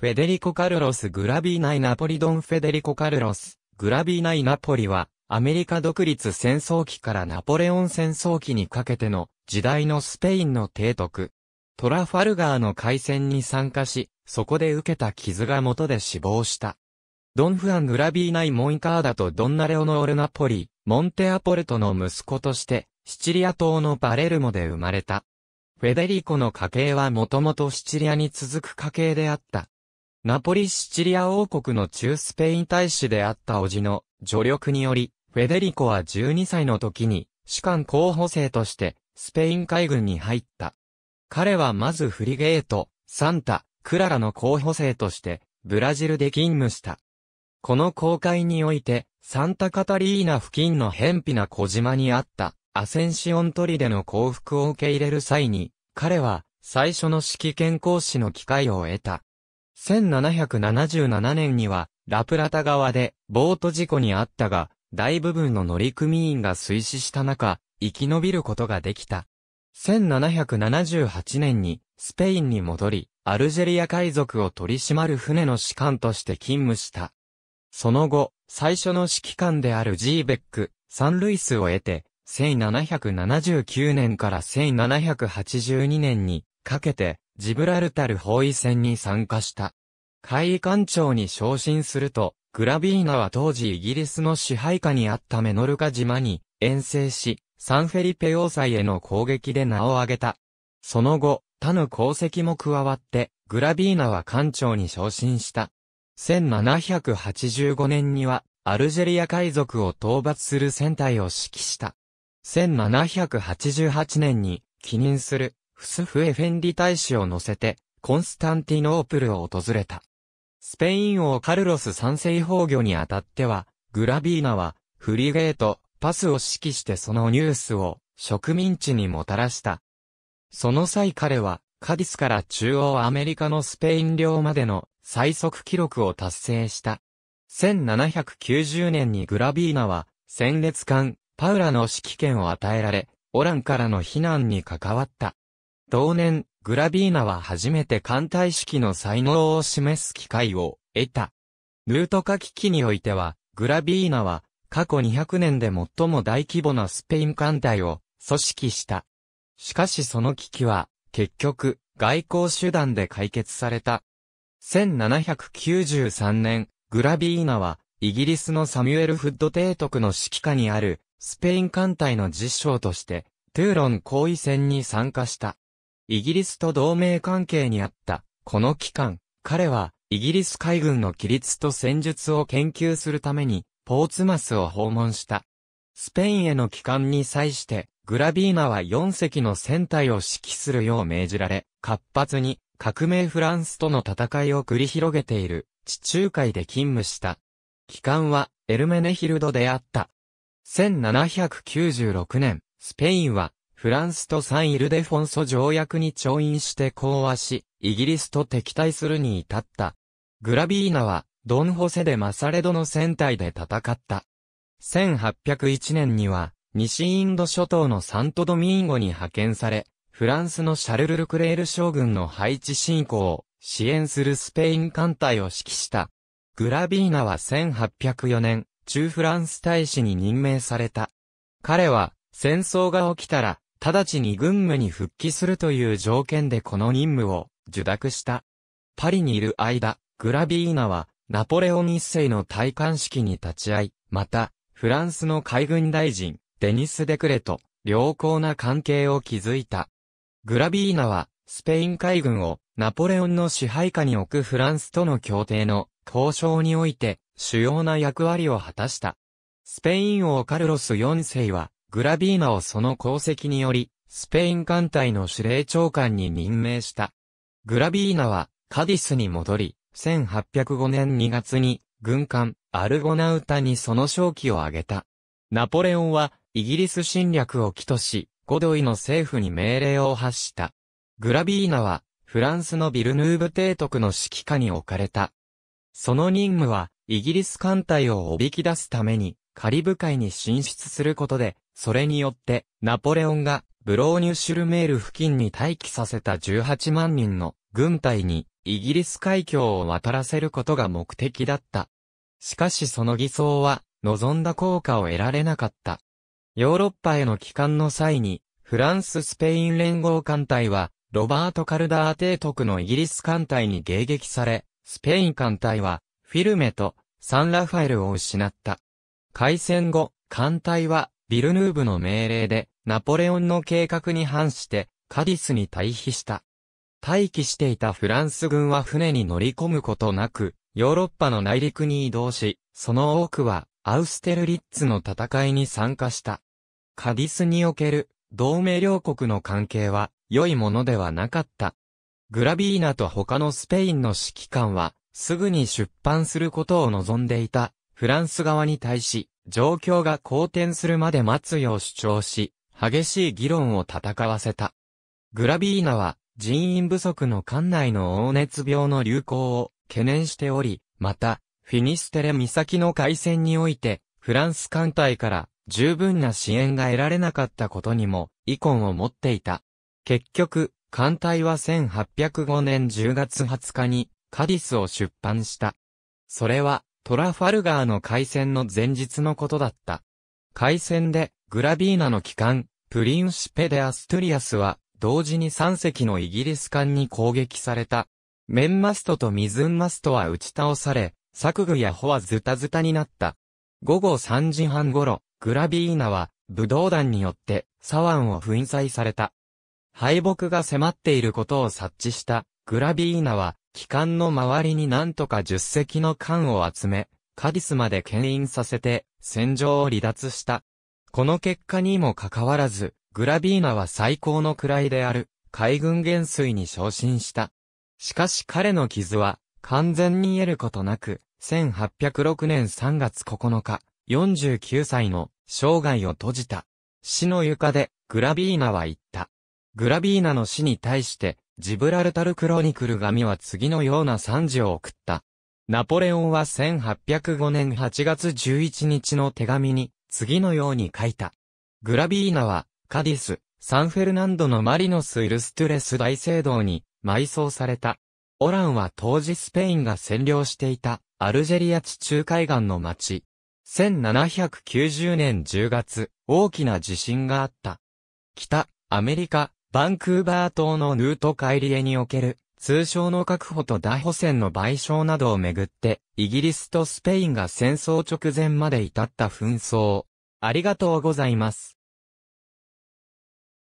フェデリコ・カルロス・グラビーナイ・ナポリドン・フェデリコ・カルロス、グラビーナイ・ナポリは、アメリカ独立戦争期からナポレオン戦争期にかけての時代のスペインの提督。トラファルガーの海戦に参加し、そこで受けた傷が元で死亡した。ドンフアン・グラビーナイ・モイカーダとドンナ・レオノール・ナポリ、モンテ・アポルトの息子として、シチリア島のバレルモで生まれた。フェデリコの家系はもともとシチリアに続く家系であった。ナポリ・シチリア王国の中スペイン大使であった叔父の助力により、フェデリコは12歳の時に、士官候補生として、スペイン海軍に入った。彼はまずフリゲート、サンタ、クララの候補生として、ブラジルで勤務した。この航海において、サンタカタリーナ付近の偏僻な小島にあった、アセンシオントリでの降伏を受け入れる際に、彼は、最初の指揮健康士の機会を得た。1777年には、ラプラタ川で、ボート事故にあったが、大部分の乗組員が水死した中、生き延びることができた。1778年に、スペインに戻り、アルジェリア海賊を取り締まる船の士官として勤務した。その後、最初の指揮官であるジーベック、サンルイスを得て、1779年から1782年にかけて、ジブラルタル包囲戦に参加した。海位艦長に昇進すると、グラビーナは当時イギリスの支配下にあったメノルカ島に遠征し、サンフェリペ要塞への攻撃で名を挙げた。その後、他の功績も加わって、グラビーナは艦長に昇進した。1785年には、アルジェリア海賊を討伐する船隊を指揮した。1788年に、起任するフスフエフェンディ大使を乗せて、コンスタンティノープルを訪れた。スペイン王カルロス三世崩御にあたっては、グラビーナは、フリゲート、パスを指揮してそのニュースを植民地にもたらした。その際彼は、カディスから中央アメリカのスペイン領までの最速記録を達成した。1790年にグラビーナは、戦列艦、パウラの指揮権を与えられ、オランからの避難に関わった。同年、グラビーナは初めて艦隊式の才能を示す機会を得た。ヌートカ危機においては、グラビーナは過去200年で最も大規模なスペイン艦隊を組織した。しかしその危機は、結局、外交手段で解決された。1793年、グラビーナは、イギリスのサミュエル・フッド提督の指揮下にある、スペイン艦隊の実将として、トゥーロン行為戦に参加した。イギリスと同盟関係にあった。この期間、彼は、イギリス海軍の規律と戦術を研究するために、ポーツマスを訪問した。スペインへの帰還に際して、グラビーナは4隻の船体を指揮するよう命じられ、活発に革命フランスとの戦いを繰り広げている地中海で勤務した。帰還はエルメネヒルドであった。1796年、スペインはフランスとサン・イルデフォンソ条約に調印して講和し、イギリスと敵対するに至った。グラビーナは、ドン・ホセでマサレドの戦隊で戦った。1801年には、西インド諸島のサントドミンゴに派遣され、フランスのシャルル・ルクレール将軍の配置進行を支援するスペイン艦隊を指揮した。グラビーナは1804年、中フランス大使に任命された。彼は、戦争が起きたら、直ちに軍務に復帰するという条件でこの任務を受諾した。パリにいる間、グラビーナはナポレオン一世の戴冠式に立ち会い、また、フランスの海軍大臣、デニス・デクレと良好な関係を築いた。グラビーナは、スペイン海軍をナポレオンの支配下に置くフランスとの協定の交渉において主要な役割を果たした。スペイン王カルロス4世はグラビーナをその功績により、スペイン艦隊の司令長官に任命した。グラビーナは、カディスに戻り、1805年2月に、軍艦、アルゴナウタにその勝機を挙げた。ナポレオンは、イギリス侵略を起とし、ゴドイの政府に命令を発した。グラビーナは、フランスのビルヌーブ提督の指揮下に置かれた。その任務は、イギリス艦隊をおびき出すために、カリブ海に進出することで、それによって、ナポレオンが、ブローニュシュルメール付近に待機させた18万人の軍隊に、イギリス海峡を渡らせることが目的だった。しかしその偽装は、望んだ効果を得られなかった。ヨーロッパへの帰還の際に、フランス・スペイン連合艦隊は、ロバート・カルダー提督のイギリス艦隊に迎撃され、スペイン艦隊は、フィルメとサン・ラファエルを失った。開戦後、艦隊はビルヌーブの命令で、ナポレオンの計画に反して、カディスに退避した。待機していたフランス軍は船に乗り込むことなく、ヨーロッパの内陸に移動し、その多くは、アウステルリッツの戦いに参加した。カディスにおける、同盟両国の関係は、良いものではなかった。グラビーナと他のスペインの指揮官は、すぐに出版することを望んでいた、フランス側に対し、状況が好転するまで待つよう主張し、激しい議論を戦わせた。グラビーナは人員不足の艦内の黄熱病の流行を懸念しており、また、フィニステレ岬の海戦において、フランス艦隊から十分な支援が得られなかったことにも遺恨を持っていた。結局、艦隊は1805年10月20日にカディスを出版した。それはトラファルガーの海戦の前日のことだった。海戦で、グラビーナの機関、プリンシペ・デ・アストゥリアスは、同時に3隻のイギリス艦に攻撃された。メンマストとミズンマストは打ち倒され、作具や帆はズタズタになった。午後3時半頃、グラビーナは、武道団によって、サワンを粉砕された。敗北が迫っていることを察知した、グラビーナは、機関の周りに何とか10隻の艦を集め、カディスまで牽引させて、戦場を離脱した。この結果にもかかわらず、グラビーナは最高の位である、海軍元帥に昇進した。しかし彼の傷は、完全に得ることなく、1806年3月9日、49歳の生涯を閉じた。死の床で、グラビーナは言った。グラビーナの死に対して、ジブラルタルクロニクル紙は次のような惨事を送った。ナポレオンは1805年8月11日の手紙に次のように書いた。グラビーナはカディス、サンフェルナンドのマリノス・イルストゥレス大聖堂に埋葬された。オランは当時スペインが占領していたアルジェリア地中海岸の町。1790年10月、大きな地震があった。北、アメリカ、バンクーバー島のヌート帰りエにおける通称の確保と大補選の賠償などをめぐって、イギリスとスペインが戦争直前まで至った紛争。ありがとうございます。